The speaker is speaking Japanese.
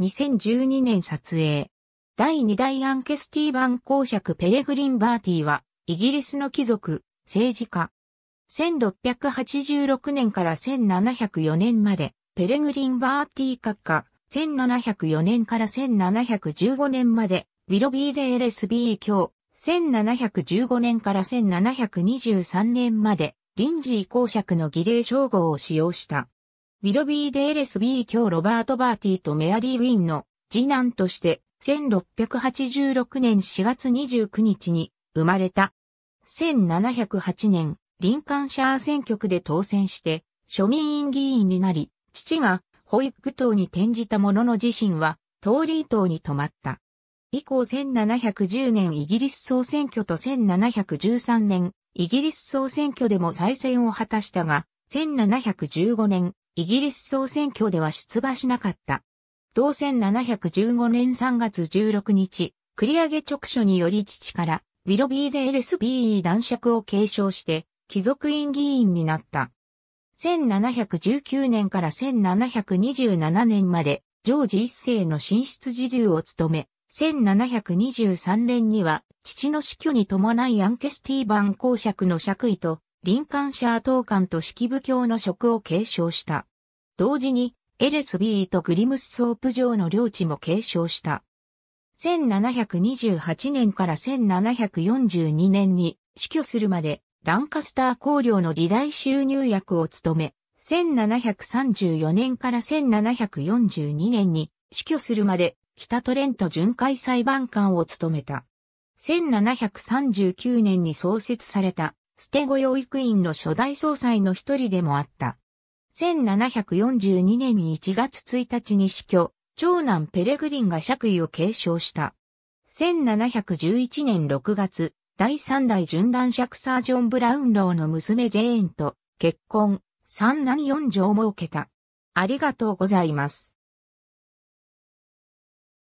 2012年撮影。第2代アンケスティーバン公爵ペレグリン・バーティは、イギリスの貴族、政治家。1686年から1704年まで、ペレグリン・バーティ閣下、1704年から1715年まで、ウィロビーデーレスビー教、1715年から1723年まで、臨時公爵の儀礼称号を使用した。ウィロビー・デーレス・ビー卿ロバート・バーティーとメアリー・ウィンの次男として1686年4月29日に生まれた。1708年、リンカンシャー選挙区で当選して庶民院議員になり、父がホイッ党に転じたものの自身はトーリー党に泊まった。以降1710年イギリス総選挙と1713年イギリス総選挙でも再選を果たしたが、1715年イギリス総選挙では出馬しなかった。同1715年3月16日、繰り上げ直書により父から、ウィロビーで LSBE 男爵を継承して、貴族院議員になった。1719年から1727年まで、ジョージ一世の進出自重を務め、1723年には、父の死去に伴いアンケスティーバン公爵の爵位と、林間シャー党官と式部教の職を継承した。同時に、エレスビーとグリムスソープ城の領地も継承した。1728年から1742年に死去するまで、ランカスター公領の時代収入役を務め、1734年から1742年に死去するまで北トレント巡回裁判官を務めた。1739年に創設された捨て子養育院の初代総裁の一人でもあった。1742年1月1日に死去、長男ペレグリンが爵位を継承した。1711年6月、第3代順男爵サージョン・ブラウンローの娘ジェーンと結婚、三男四女を設けた。ありがとうございます。